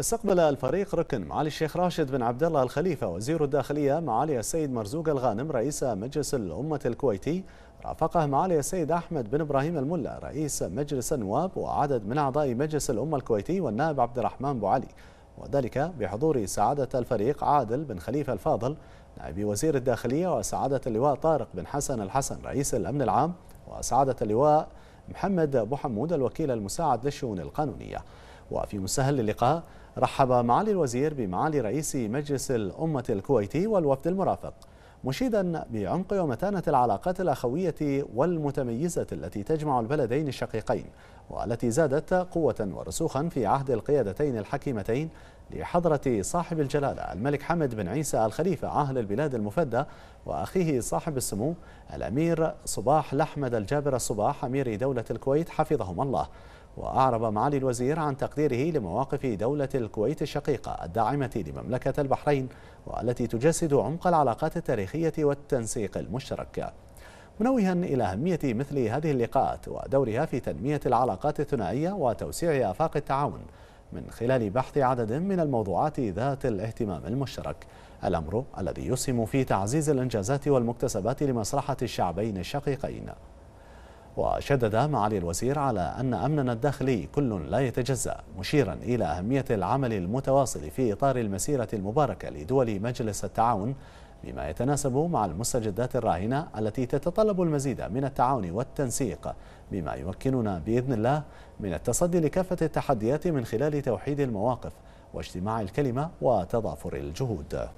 استقبل الفريق ركن معالي الشيخ راشد بن عبد الله الخليفة وزير الداخلية معالي السيد مرزوق الغانم رئيس مجلس الأمة الكويتي رافقه معالي السيد أحمد بن إبراهيم الملا رئيس مجلس النواب وعدد من أعضاء مجلس الأمة الكويتي والنائب عبد الرحمن بوعلي وذلك بحضور سعادة الفريق عادل بن خليفة الفاضل نائب وزير الداخلية وسعادة اللواء طارق بن حسن الحسن رئيس الأمن العام وسعادة اللواء محمد أبو حمود الوكيل المساعد للشؤون القانونية وفي مسهل اللقاء رحب معالي الوزير بمعالي رئيس مجلس الأمة الكويتي والوفد المرافق مشيدا بعمق ومتانة العلاقات الأخوية والمتميزة التي تجمع البلدين الشقيقين والتي زادت قوة ورسوخا في عهد القيادتين الحكيمتين لحضرة صاحب الجلالة الملك حمد بن عيسى الخليفة عاهل البلاد المفدى وأخيه صاحب السمو الأمير صباح لحمد الجابر الصباح أمير دولة الكويت حفظهم الله وأعرب معالي الوزير عن تقديره لمواقف دولة الكويت الشقيقة الداعمة لمملكة البحرين والتي تجسد عمق العلاقات التاريخية والتنسيق المشترك منوها إلى أهمية مثل هذه اللقاءات ودورها في تنمية العلاقات الثنائية وتوسيع آفاق التعاون من خلال بحث عدد من الموضوعات ذات الاهتمام المشترك الأمر الذي يسهم في تعزيز الإنجازات والمكتسبات لمصلحة الشعبين الشقيقين وشدد معالي الوزير على أن أمننا الداخلي كل لا يتجزأ مشيرا إلى أهمية العمل المتواصل في إطار المسيرة المباركة لدول مجلس التعاون بما يتناسب مع المستجدات الراهنة التي تتطلب المزيد من التعاون والتنسيق بما يمكننا بإذن الله من التصدي لكافة التحديات من خلال توحيد المواقف واجتماع الكلمة وتضافر الجهود